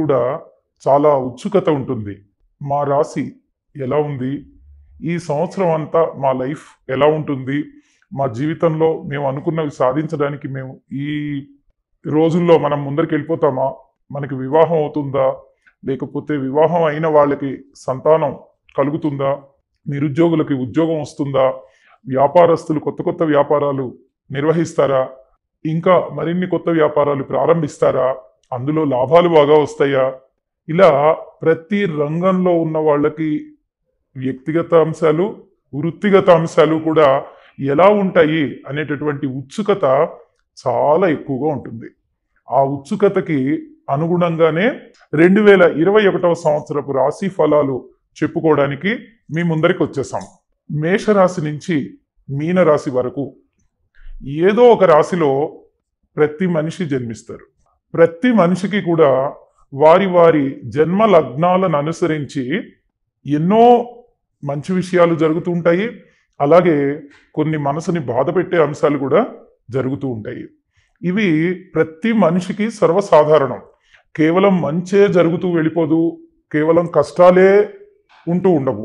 కూడా చాలా ఉత్సుకత ఉంటుంది మా రాశి ఎలా ఉంది ఈ సంవత్సరం అంతా మా లైఫ్ ఎలా ఉంటుంది మా జీవితంలో మేము అనుకున్నవి సాధించడానికి మేము ఈ రోజుల్లో మనం ముందరికి వెళ్ళిపోతామా మనకి వివాహం అవుతుందా లేకపోతే వివాహం అయిన వాళ్ళకి సంతానం కలుగుతుందా నిరుద్యోగులకి ఉద్యోగం వస్తుందా వ్యాపారస్తులు కొత్త కొత్త వ్యాపారాలు నిర్వహిస్తారా ఇంకా మరిన్ని కొత్త వ్యాపారాలు ప్రారంభిస్తారా అందులో లాభాలు బాగా వస్తాయా ఇలా ప్రతి రంగంలో ఉన్న వాళ్ళకి వ్యక్తిగత అంశాలు వృత్తిగత అంశాలు కూడా ఎలా ఉంటాయి అనేటటువంటి ఉత్సుకత చాలా ఎక్కువగా ఉంటుంది ఆ ఉత్సుకతకి అనుగుణంగానే రెండు వేల ఇరవై ఒకటవ సంవత్సరపు రాశి ఫలాలు చెప్పుకోవడానికి మీ ముందరికి వచ్చేసాం మేషరాశి నుంచి మీనరాశి వరకు ఏదో ఒక రాశిలో ప్రతి మనిషి జన్మిస్తారు ప్రతి మనిషికి కూడా వారి వారి జన్మ లగ్నాలను అనుసరించి ఎన్నో మంచి విషయాలు జరుగుతూ ఉంటాయి అలాగే కొన్ని మనసుని బాధ పెట్టే అంశాలు కూడా జరుగుతూ ఉంటాయి ఇవి ప్రతి మనిషికి సర్వసాధారణం కేవలం మంచే జరుగుతూ వెళ్ళిపోదు కేవలం కష్టాలే ఉంటూ ఉండవు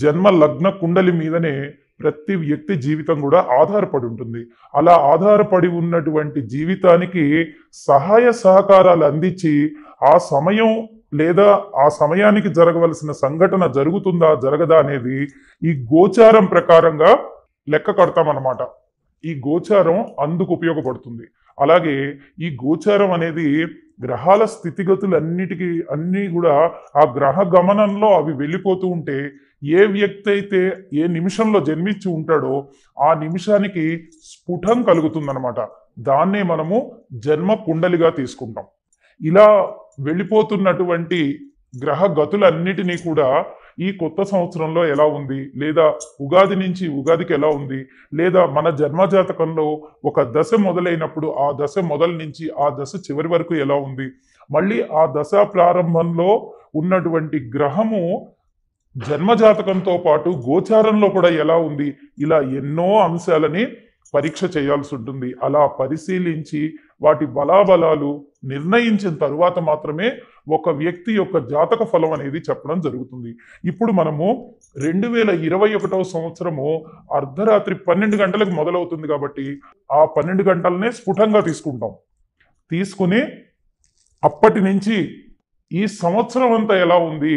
జన్మ లగ్న కుండలి మీదనే ప్రతి వ్యక్తి జీవితం కూడా ఆధారపడి ఉంటుంది అలా ఆధారపడి ఉన్నటువంటి జీవితానికి సహాయ సహకారాలు అందించి ఆ సమయం లేదా ఆ సమయానికి జరగవలసిన సంఘటన జరుగుతుందా జరగదా అనేది ఈ గోచారం ప్రకారంగా లెక్క కడతామన్నమాట ఈ గోచారం అందుకు ఉపయోగపడుతుంది అలాగే ఈ గోచారం అనేది గ్రహాల స్థితిగతులు అన్నిటికీ అన్నీ కూడా ఆ గ్రహ గమనంలో అవి వెళ్ళిపోతూ ఉంటే ఏ వ్యక్తి అయితే ఏ నిమిషంలో జన్మించి ఉంటాడో ఆ నిమిషానికి స్ఫుటం కలుగుతుందనమాట దాన్నే మనము జన్మ కుండలిగా తీసుకుంటాం ఇలా వెళ్ళిపోతున్నటువంటి గ్రహ గతులన్నిటినీ కూడా ఈ కొత్త సంవత్సరంలో ఎలా ఉంది లేదా ఉగాది నుంచి ఉగాదికి ఎలా ఉంది లేదా మన జన్మజాతకంలో ఒక దశ మొదలైనప్పుడు ఆ దశ మొదల నుంచి ఆ దశ చివరి వరకు ఎలా ఉంది మళ్ళీ ఆ దశ ప్రారంభంలో ఉన్నటువంటి గ్రహము జన్మజాతకంతో పాటు గోచారంలో కూడా ఎలా ఉంది ఇలా ఎన్నో అంశాలని పరీక్ష చేయాల్సి ఉంటుంది అలా పరిశీలించి వాటి బలాబలాలు నిర్ణయించిన తరువాత మాత్రమే ఒక వ్యక్తి యొక్క జాతక ఫలం అనేది చెప్పడం జరుగుతుంది ఇప్పుడు మనము రెండు వేల ఇరవై ఒకటో సంవత్సరము అర్ధరాత్రి పన్నెండు గంటలకు మొదలవుతుంది కాబట్టి ఆ పన్నెండు గంటలనే స్ఫుటంగా తీసుకుంటాం తీసుకుని అప్పటి నుంచి ఈ సంవత్సరం అంతా ఎలా ఉంది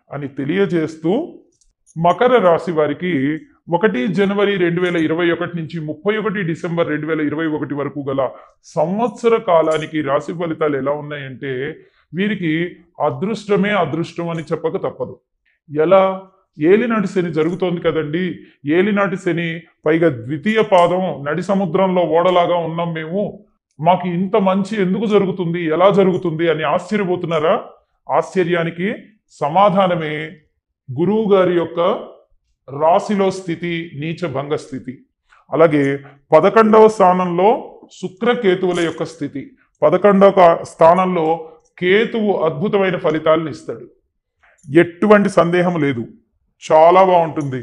అని తెలియజేస్తూ మకర రాశి వారికి ఒకటి జనవరి రెండు వేల ఇరవై ఒకటి నుంచి ముప్పై ఒకటి డిసెంబర్ రెండు వేల ఇరవై ఒకటి వరకు గల సంవత్సర కాలానికి రాశి ఫలితాలు ఎలా ఉన్నాయంటే వీరికి అదృష్టమే అదృష్టం అని చెప్పక తప్పదు ఎలా ఏలినాటి శని జరుగుతోంది కదండి ఏలినాటి శని పైగా ద్వితీయ పాదం నడి సముద్రంలో ఓడలాగా ఉన్నాం మేము మాకు ఇంత మంచి ఎందుకు జరుగుతుంది ఎలా జరుగుతుంది అని ఆశ్చర్యపోతున్నారా ఆశ్చర్యానికి సమాధానమే గురువు గారి యొక్క రాశిలో స్థితి నీచ భంగ స్థితి అలాగే పదకొండవ స్థానంలో శుక్రకేతువుల యొక్క స్థితి పదకొండవ స్థానంలో కేతువు అద్భుతమైన ఫలితాలను ఇస్తాడు ఎటువంటి సందేహం లేదు చాలా బాగుంటుంది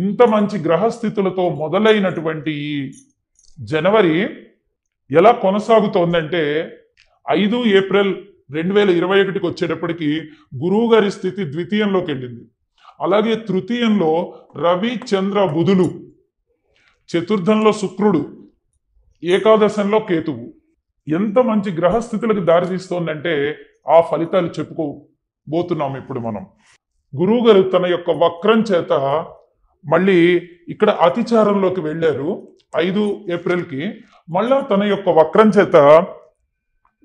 ఇంత మంచి గ్రహస్థితులతో మొదలైనటువంటి ఈ జనవరి ఎలా కొనసాగుతోందంటే ఐదు ఏప్రిల్ రెండు వేల ఇరవై ఒకటికి వచ్చేటప్పటికి గురువు గారి స్థితి ద్వితీయంలోకి వెళ్ళింది అలాగే తృతీయంలో రవి చంద్ర బుధులు చతుర్థంలో శుక్రుడు ఏకాదశంలో కేతువు ఎంత మంచి గ్రహస్థితులకు దారితీస్తోందంటే ఆ ఫలితాలు చెప్పుకోబోతున్నాం ఇప్పుడు మనం గురువుగారు తన యొక్క వక్రం చేత మళ్ళీ ఇక్కడ అతిచారంలోకి వెళ్ళారు ఐదు ఏప్రిల్కి మళ్ళా తన యొక్క వక్రం చేత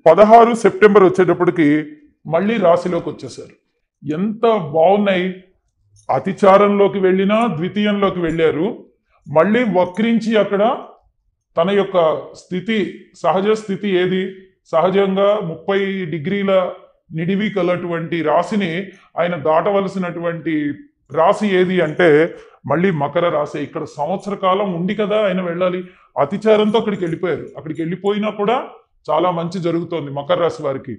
పదహారు సెప్టెంబర్ వచ్చేటప్పటికి మళ్ళీ రాశిలోకి వచ్చేసారు ఎంత బాగున్నాయి అతిచారంలోకి వెళ్ళినా ద్వితీయంలోకి వెళ్ళారు మళ్ళీ వక్రించి అక్కడ తన యొక్క స్థితి సహజ స్థితి ఏది సహజంగా ముప్పై డిగ్రీల నిడివి కలటువంటి రాశిని ఆయన దాటవలసినటువంటి రాశి ఏది అంటే మళ్ళీ మకర రాశి ఇక్కడ సంవత్సర కాలం ఉండి కదా ఆయన వెళ్ళాలి అతిచారంతో అక్కడికి వెళ్ళిపోయారు అక్కడికి వెళ్ళిపోయినా కూడా చాలా మంచి జరుగుతోంది మకర రాశి వారికి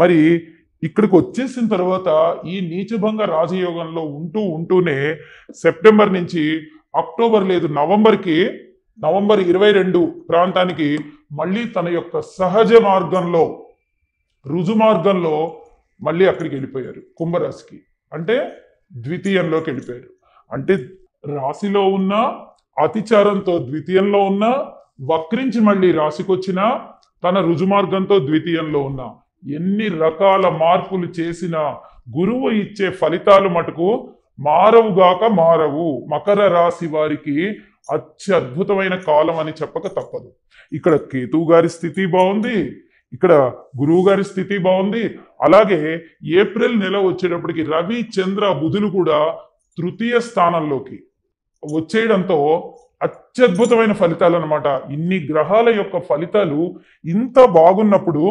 మరి ఇక్కడికి వచ్చేసిన తర్వాత ఈ నీచభంగ రాజయోగంలో ఉంటూ ఉంటూనే సెప్టెంబర్ నుంచి అక్టోబర్ లేదు నవంబర్కి నవంబర్ ఇరవై రెండు ప్రాంతానికి మళ్ళీ తన యొక్క సహజ మార్గంలో రుజు మార్గంలో మళ్ళీ అక్కడికి వెళ్ళిపోయారు కుంభరాశికి అంటే ద్వితీయంలోకి వెళ్ళిపోయారు అంటే రాశిలో ఉన్న అతిచారంతో ద్వితీయంలో ఉన్న వక్రించి మళ్ళీ రాశికొచ్చిన తన రుజుమార్గంతో ద్వితీయంలో ఉన్న ఎన్ని రకాల మార్పులు చేసినా గురువు ఇచ్చే ఫలితాలు మటుకు మారవుగాక మారవు మకర రాశి వారికి అత్యద్భుతమైన కాలం అని చెప్పక తప్పదు ఇక్కడ కేతువు గారి స్థితి బాగుంది ఇక్కడ గురువు గారి స్థితి బాగుంది అలాగే ఏప్రిల్ నెల వచ్చేటప్పటికి రవి చంద్ర బుధులు కూడా తృతీయ స్థానంలోకి వచ్చేయడంతో అత్యద్భుతమైన ఫలితాలు అనమాట ఇన్ని గ్రహాల యొక్క ఫలితాలు ఇంత బాగున్నప్పుడు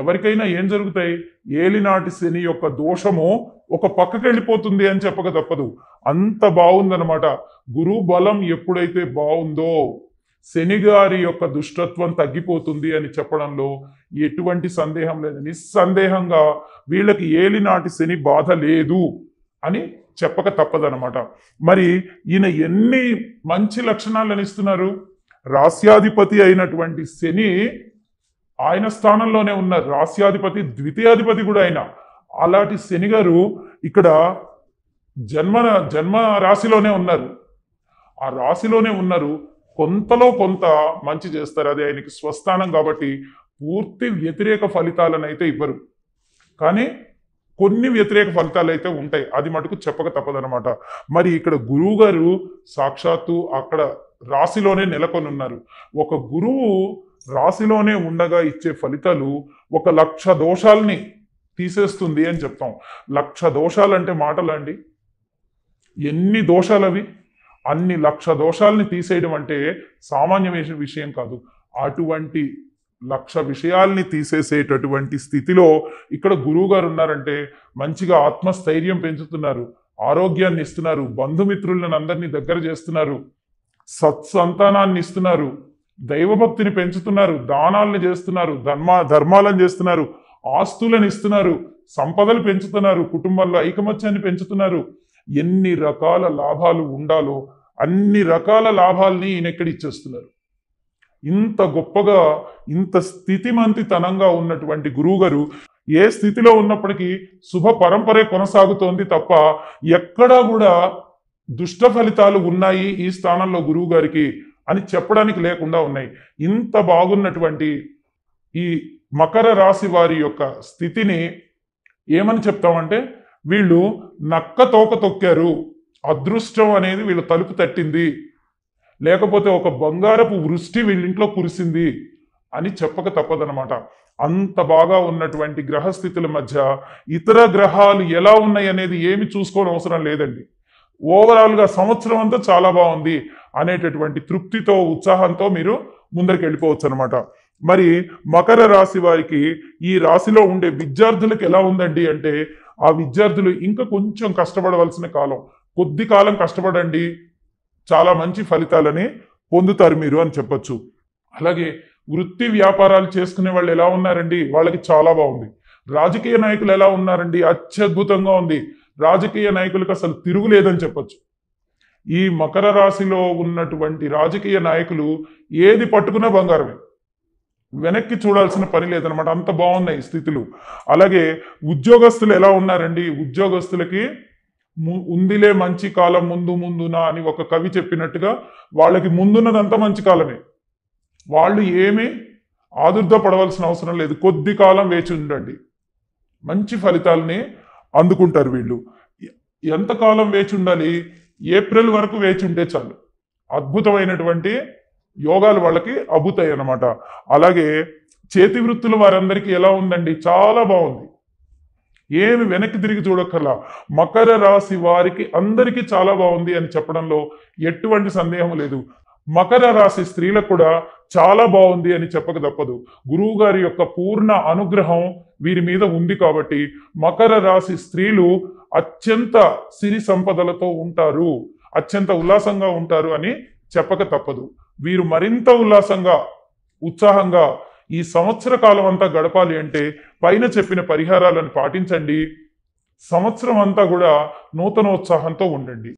ఎవరికైనా ఏం జరుగుతాయి ఏలినాటి శని యొక్క దోషము ఒక పక్కకి వెళ్ళిపోతుంది అని చెప్పక తప్పదు అంత బాగుందనమాట గురు బలం ఎప్పుడైతే బాగుందో శని గారి యొక్క దుష్టత్వం తగ్గిపోతుంది అని చెప్పడంలో ఎటువంటి సందేహం లేదు నిస్సందేహంగా వీళ్ళకి ఏలినాటి శని బాధ లేదు అని చెప్పక తప్పదనమాట మరి ఈయన ఎన్ని మంచి లక్షణాలు అనిస్తున్నారు రాస్యాధిపతి అయినటువంటి శని ఆయన స్థానంలోనే ఉన్న రాస్యాధిపతి ద్వితీయాధిపతి కూడా ఆయన అలాంటి శని గారు ఇక్కడ జన్మ జన్మ రాశిలోనే ఉన్నారు ఆ రాశిలోనే ఉన్నారు కొంతలో కొంత మంచి చేస్తారు అది ఆయనకి స్వస్థానం కాబట్టి పూర్తి వ్యతిరేక ఫలితాలను అయితే ఇవ్వరు కానీ కొన్ని వ్యతిరేక ఫలితాలు అయితే ఉంటాయి అది మటుకు చెప్పక తప్పదనమాట మరి ఇక్కడ గురువు గారు సాక్షాత్తు అక్కడ రాశిలోనే నెలకొని ఉన్నారు ఒక గురువు రాశిలోనే ఉండగా ఇచ్చే ఫలితాలు ఒక లక్ష దోషాల్ని తీసేస్తుంది అని చెప్తాం లక్ష దోషాలంటే మాటలండి ఎన్ని దోషాలు అవి అన్ని లక్ష దోషాలని తీసేయడం అంటే సామాన్యమైన విషయం కాదు అటువంటి లక్ష విషయాల్ని తీసేసేటటువంటి స్థితిలో ఇక్కడ గురువు గారు ఉన్నారంటే మంచిగా ఆత్మస్థైర్యం పెంచుతున్నారు ఆరోగ్యాన్ని ఇస్తున్నారు బంధుమిత్రులను అందరినీ దగ్గర చేస్తున్నారు సత్సంతానాన్ని ఇస్తున్నారు దైవభక్తిని పెంచుతున్నారు దానాలను చేస్తున్నారు ధర్మ ధర్మాలను చేస్తున్నారు ఆస్తులను ఇస్తున్నారు సంపదలు పెంచుతున్నారు కుటుంబంలో ఐకమత్యాన్ని పెంచుతున్నారు ఎన్ని రకాల లాభాలు ఉండాలో అన్ని రకాల లాభాలని ఈయన ఎక్కడ ఇచ్చేస్తున్నారు ఇంత గొప్పగా ఇంత స్థితిమంతితనంగా ఉన్నటువంటి గురువుగారు ఏ స్థితిలో ఉన్నప్పటికీ శుభ పరంపరే కొనసాగుతోంది తప్ప ఎక్కడా కూడా దుష్ట ఫలితాలు ఉన్నాయి ఈ స్థానంలో గురువు గారికి అని చెప్పడానికి లేకుండా ఉన్నాయి ఇంత బాగున్నటువంటి ఈ మకర రాశి వారి యొక్క స్థితిని ఏమని చెప్తామంటే వీళ్ళు నక్క తోక తొక్కారు అదృష్టం అనేది వీళ్ళు తలుపు తట్టింది లేకపోతే ఒక బంగారపు వృష్టి వీళ్ళింట్లో కురిసింది అని చెప్పక తప్పదనమాట అంత బాగా ఉన్నటువంటి గ్రహస్థితుల మధ్య ఇతర గ్రహాలు ఎలా ఉన్నాయి అనేది ఏమి చూసుకోవడం అవసరం లేదండి ఓవరాల్గా సంవత్సరం అంతా చాలా బాగుంది అనేటటువంటి తృప్తితో ఉత్సాహంతో మీరు ముందరికి వెళ్ళిపోవచ్చు అనమాట మరి మకర రాశి వారికి ఈ రాశిలో ఉండే విద్యార్థులకు ఎలా ఉందండి అంటే ఆ విద్యార్థులు ఇంకా కొంచెం కష్టపడవలసిన కాలం కొద్ది కాలం కష్టపడండి చాలా మంచి ఫలితాలని పొందుతారు మీరు అని చెప్పొచ్చు అలాగే వృత్తి వ్యాపారాలు చేసుకునే వాళ్ళు ఎలా ఉన్నారండి వాళ్ళకి చాలా బాగుంది రాజకీయ నాయకులు ఎలా ఉన్నారండి అత్యద్భుతంగా ఉంది రాజకీయ నాయకులకు అసలు తిరుగులేదని చెప్పచ్చు ఈ మకర రాశిలో ఉన్నటువంటి రాజకీయ నాయకులు ఏది పట్టుకున్నా బంగారమే వెనక్కి చూడాల్సిన పని లేదనమాట అంత బాగున్నాయి స్థితులు అలాగే ఉద్యోగస్తులు ఎలా ఉన్నారండి ఉద్యోగస్తులకి ఉందిలే మంచి కాలం ముందు ముందున అని ఒక కవి చెప్పినట్టుగా వాళ్ళకి ముందున్నదంతా మంచి కాలమే వాళ్ళు ఏమీ ఆదుర్ద పడవలసిన అవసరం లేదు కొద్ది కాలం వేచి ఉండండి మంచి ఫలితాలని అందుకుంటారు వీళ్ళు ఎంతకాలం వేచి ఉండాలి ఏప్రిల్ వరకు వేచి ఉంటే చాలు అద్భుతమైనటువంటి యోగాలు వాళ్ళకి అబ్బుతాయి అన్నమాట అలాగే చేతి వృత్తులు వారందరికీ ఎలా ఉందండి చాలా బాగుంది ఏమి వెనక్కి తిరిగి చూడక్కర్లా మకర రాశి వారికి అందరికీ చాలా బాగుంది అని చెప్పడంలో ఎటువంటి సందేహం లేదు మకర రాశి స్త్రీలకు కూడా చాలా బాగుంది అని చెప్పక తప్పదు గురువు గారి యొక్క పూర్ణ అనుగ్రహం వీరి మీద ఉంది కాబట్టి మకర రాశి స్త్రీలు అత్యంత సిరి సంపదలతో ఉంటారు అత్యంత ఉల్లాసంగా ఉంటారు అని చెప్పక తప్పదు వీరు మరింత ఉల్లాసంగా ఉత్సాహంగా ఈ సంవత్సర కాలం అంతా గడపాలి అంటే పైన చెప్పిన పరిహారాలను పాటించండి సంవత్సరం అంతా కూడా నూతనోత్సాహంతో ఉండండి